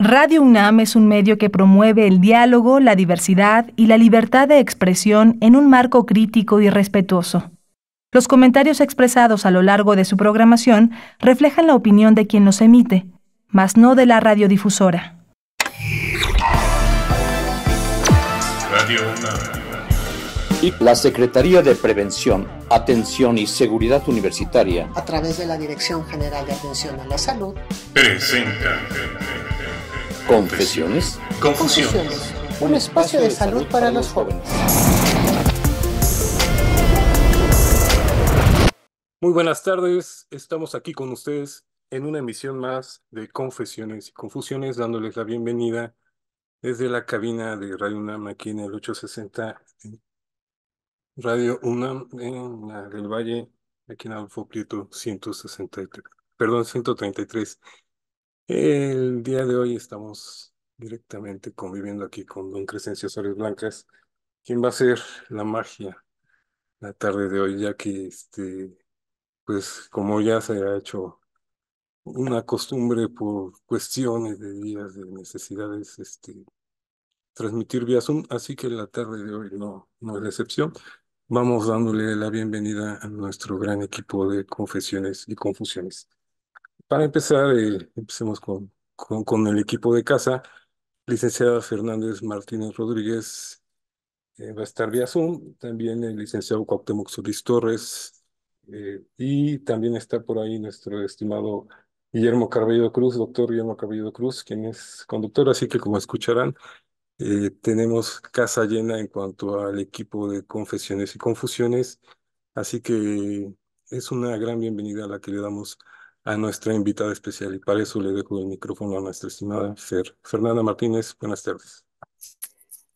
Radio UNAM es un medio que promueve el diálogo, la diversidad y la libertad de expresión en un marco crítico y respetuoso. Los comentarios expresados a lo largo de su programación reflejan la opinión de quien los emite, mas no de la radiodifusora. Radio UNAM. Y la Secretaría de Prevención, Atención y Seguridad Universitaria, a través de la Dirección General de Atención a la Salud, presenta Confesiones. Confusiones. Un espacio de salud para los jóvenes. Muy buenas tardes. Estamos aquí con ustedes en una emisión más de Confesiones y Confusiones, dándoles la bienvenida desde la cabina de Radio UNAM aquí en el 860 Radio UNAM en la del Valle, aquí en Alfo 163, perdón, 133. El día de hoy estamos directamente conviviendo aquí con don Crescencio Sores Blancas, quien va a ser la magia la tarde de hoy, ya que este, pues como ya se ha hecho una costumbre por cuestiones de días de necesidades, este, transmitir vía Zoom, así que la tarde de hoy no, no es excepción. Vamos dándole la bienvenida a nuestro gran equipo de confesiones y confusiones. Para empezar, eh, empecemos con, con, el equipo de casa. Licenciada Fernández Martínez Rodríguez eh, va a estar vía Zoom. También el licenciado Cuauhtémoc Solís Torres. Eh, y también está por ahí nuestro estimado Guillermo Carballido Cruz, doctor Guillermo Carballido Cruz, quien es conductor. Así que, como escucharán, tenemos casa llena en cuanto al equipo de confesiones y confusiones. Así que es una gran bienvenida a la que le damos a nuestra invitada especial y para eso le dejo el micrófono a nuestra estimada Fernanda Martínez, buenas tardes.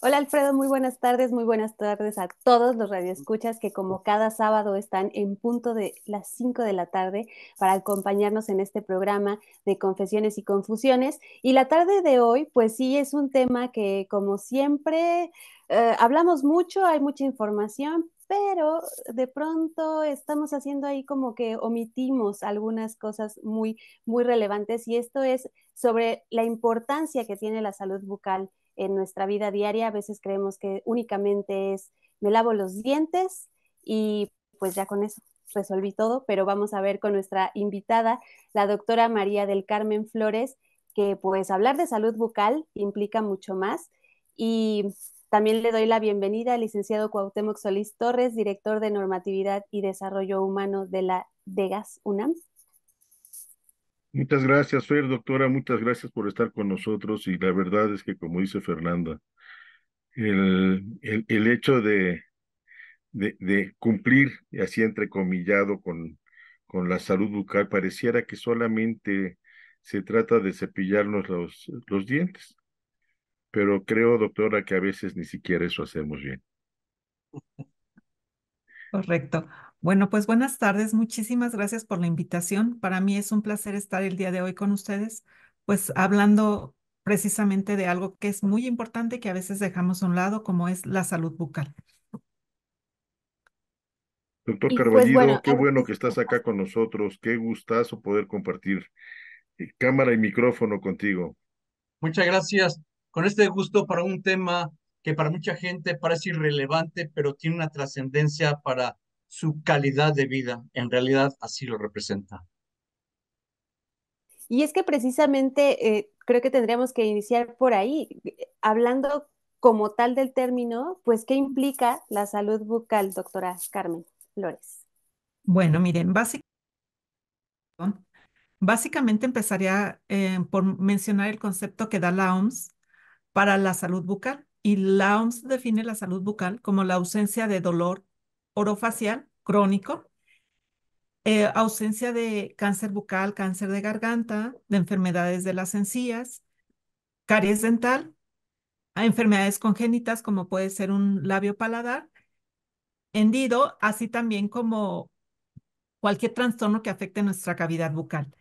Hola Alfredo, muy buenas tardes, muy buenas tardes a todos los radioescuchas que como cada sábado están en punto de las 5 de la tarde para acompañarnos en este programa de Confesiones y Confusiones. Y la tarde de hoy, pues sí, es un tema que como siempre eh, hablamos mucho, hay mucha información, pero de pronto estamos haciendo ahí como que omitimos algunas cosas muy, muy relevantes y esto es sobre la importancia que tiene la salud bucal en nuestra vida diaria. A veces creemos que únicamente es me lavo los dientes y pues ya con eso resolví todo, pero vamos a ver con nuestra invitada, la doctora María del Carmen Flores, que pues hablar de salud bucal implica mucho más. Y también le doy la bienvenida al licenciado Cuauhtémoc Solís Torres, director de Normatividad y Desarrollo Humano de la DEGAS UNAM. Muchas gracias, Fer, doctora. Muchas gracias por estar con nosotros. Y la verdad es que, como dice Fernanda, el, el, hecho de, de, de, cumplir, así entrecomillado, con, con la salud bucal, pareciera que solamente se trata de cepillarnos los, los dientes pero creo, doctora, que a veces ni siquiera eso hacemos bien. Correcto. Bueno, pues buenas tardes. Muchísimas gracias por la invitación. Para mí es un placer estar el día de hoy con ustedes, pues hablando precisamente de algo que es muy importante que a veces dejamos a un lado, como es la salud bucal. Doctor pues, Carballido, qué bueno que estás acá con nosotros. Qué gustazo poder compartir eh, cámara y micrófono contigo. Muchas gracias con este gusto para un tema que para mucha gente parece irrelevante, pero tiene una trascendencia para su calidad de vida. En realidad así lo representa. Y es que precisamente eh, creo que tendríamos que iniciar por ahí, hablando como tal del término, pues qué implica la salud bucal, doctora Carmen Flores. Bueno, miren, básicamente... empezaría eh, por mencionar el concepto que da la OMS para la salud bucal y la OMS define la salud bucal como la ausencia de dolor orofacial crónico, eh, ausencia de cáncer bucal, cáncer de garganta, de enfermedades de las encías, caries dental, enfermedades congénitas como puede ser un labio paladar, hendido, así también como cualquier trastorno que afecte nuestra cavidad bucal.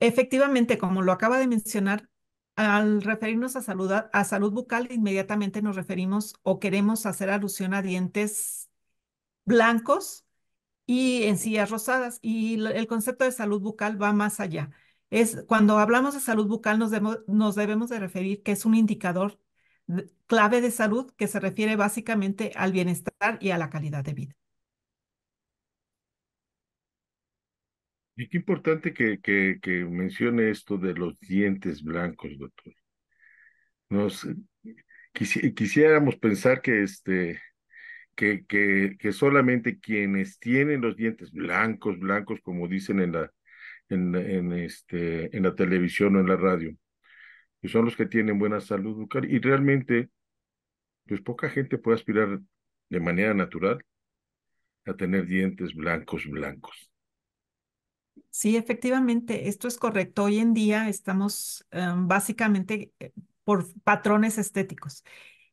Efectivamente, como lo acaba de mencionar, al referirnos a salud, a salud bucal, inmediatamente nos referimos o queremos hacer alusión a dientes blancos y encías rosadas. Y el concepto de salud bucal va más allá. Es, cuando hablamos de salud bucal nos, debemos, nos debemos de referir que es un indicador clave de salud que se refiere básicamente al bienestar y a la calidad de vida. Y qué importante que, que, que mencione esto de los dientes blancos, doctor. Nos, quisiéramos pensar que, este, que, que, que solamente quienes tienen los dientes blancos, blancos, como dicen en la, en, en, este, en la televisión o en la radio, son los que tienen buena salud Y realmente, pues poca gente puede aspirar de manera natural a tener dientes blancos, blancos. Sí, efectivamente, esto es correcto. Hoy en día estamos em, básicamente eh, por patrones estéticos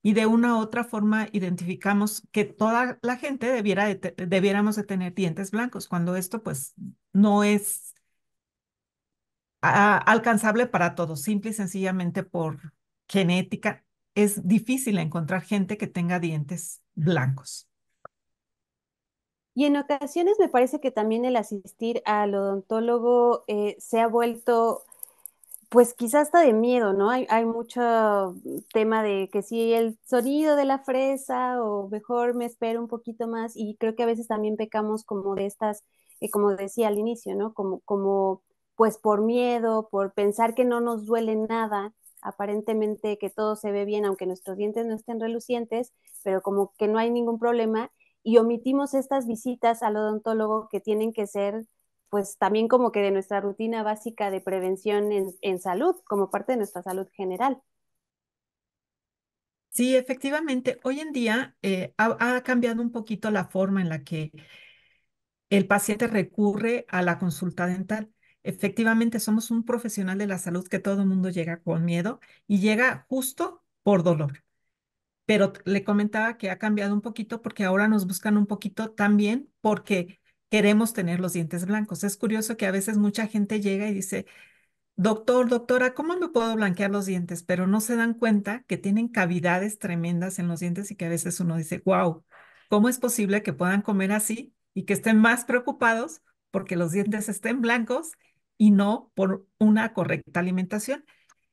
y de una u otra forma identificamos que toda la gente debiera debiéramos de tener dientes blancos, cuando esto pues no es alcanzable para todos, simple y sencillamente por genética. Es difícil encontrar gente que tenga dientes blancos. Y en ocasiones me parece que también el asistir al odontólogo eh, se ha vuelto, pues quizás hasta de miedo, ¿no? Hay, mucho tema de que si el sonido de la fresa o mejor me espero un poquito más y creo que a veces también pecamos como de estas, eh, como decía al inicio, ¿no? Como, como pues por miedo, por pensar que no nos duele nada, aparentemente que todo se ve bien, aunque nuestros dientes no estén relucientes, pero como que no hay ningún problema y omitimos estas visitas al odontólogo que tienen que ser pues también como que de nuestra rutina básica de prevención en, salud, como parte de nuestra salud general. Sí, efectivamente, hoy en día eh, ha, ha cambiado un poquito la forma en la que el paciente recurre a la consulta dental. Efectivamente, somos un profesional de la salud que todo el mundo llega con miedo y llega justo por dolor pero le comentaba que ha cambiado un poquito porque ahora nos buscan un poquito también porque queremos tener los dientes blancos. Es curioso que a veces mucha gente llega y dice, doctor, doctora, ¿cómo me puedo blanquear los dientes? Pero no se dan cuenta que tienen cavidades tremendas en los dientes y que a veces uno dice, wow, ¿cómo es posible que puedan comer así y que estén más preocupados porque los dientes estén blancos y no por una correcta alimentación?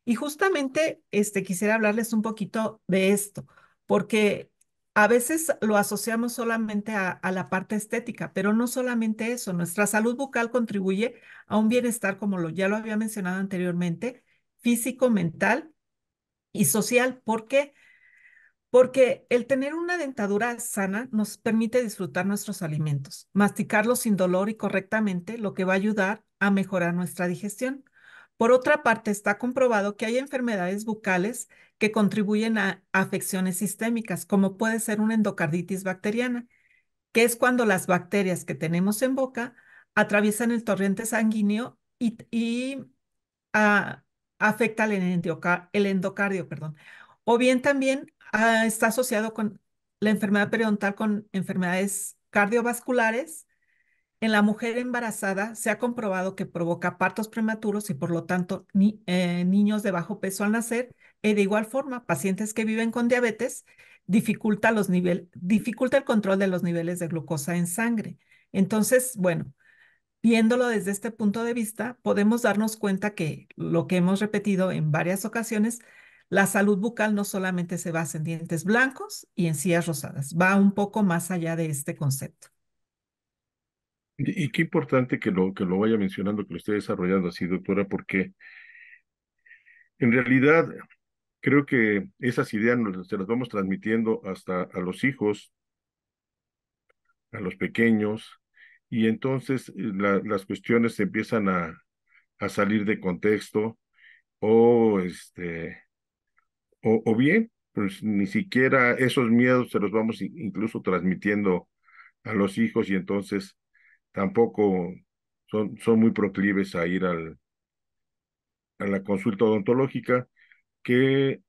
Y justamente este, quisiera hablarles un poquito de esto porque a veces lo asociamos solamente a, la parte estética, pero no solamente eso. Nuestra salud bucal contribuye a un bienestar, como lo, ya lo había mencionado anteriormente, físico, mental y social. ¿Por qué? Porque el tener una dentadura sana nos permite disfrutar nuestros alimentos, masticarlos sin dolor y correctamente, lo que va a ayudar a mejorar nuestra digestión. Por otra parte, está comprobado que hay enfermedades bucales que contribuyen a afecciones sistémicas, como puede ser una endocarditis bacteriana, que es cuando las bacterias que tenemos en boca atraviesan el torrente sanguíneo y, ah, afecta el endocardio, perdón. o bien también ah, está asociado con la enfermedad periodontal con enfermedades cardiovasculares en la mujer embarazada se ha comprobado que provoca partos prematuros y por lo tanto eh, niños de bajo peso al nacer y eh, de igual forma pacientes que viven con diabetes dificulta, dificulta el control de los niveles de glucosa en sangre. Entonces, bueno, viéndolo desde este punto de vista, podemos darnos cuenta que lo que hemos repetido en varias ocasiones, la salud bucal no solamente se basa en dientes blancos y encías rosadas, va un poco más allá de este concepto. Y, qué importante que lo, que lo vaya mencionando, que lo esté desarrollando así, doctora, porque en realidad creo que esas ideas se las vamos transmitiendo hasta a los hijos, a los pequeños, y entonces eh, las cuestiones empiezan a, salir de contexto o este o, bien pues ni siquiera esos miedos se los vamos incluso transmitiendo a los hijos y entonces tampoco son, son muy proclives a ir al, a la consulta odontológica, que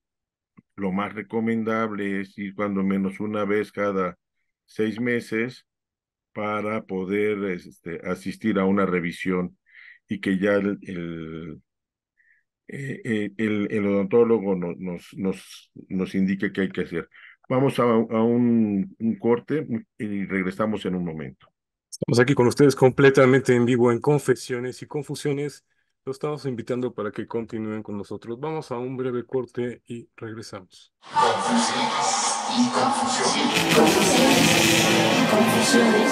lo más recomendable es ir cuando menos una vez cada seis meses para poder este, asistir a una revisión y que ya el, el, eh, eh, odontólogo nos, nos, nos, nos indique qué hay que hacer. Vamos a, un corte y regresamos en un momento. Estamos aquí con ustedes completamente en vivo en Confesiones y Confusiones. Los estamos invitando para que continúen con nosotros. Vamos a un breve corte y regresamos. Confusiones y confusiones. confusiones, confusiones.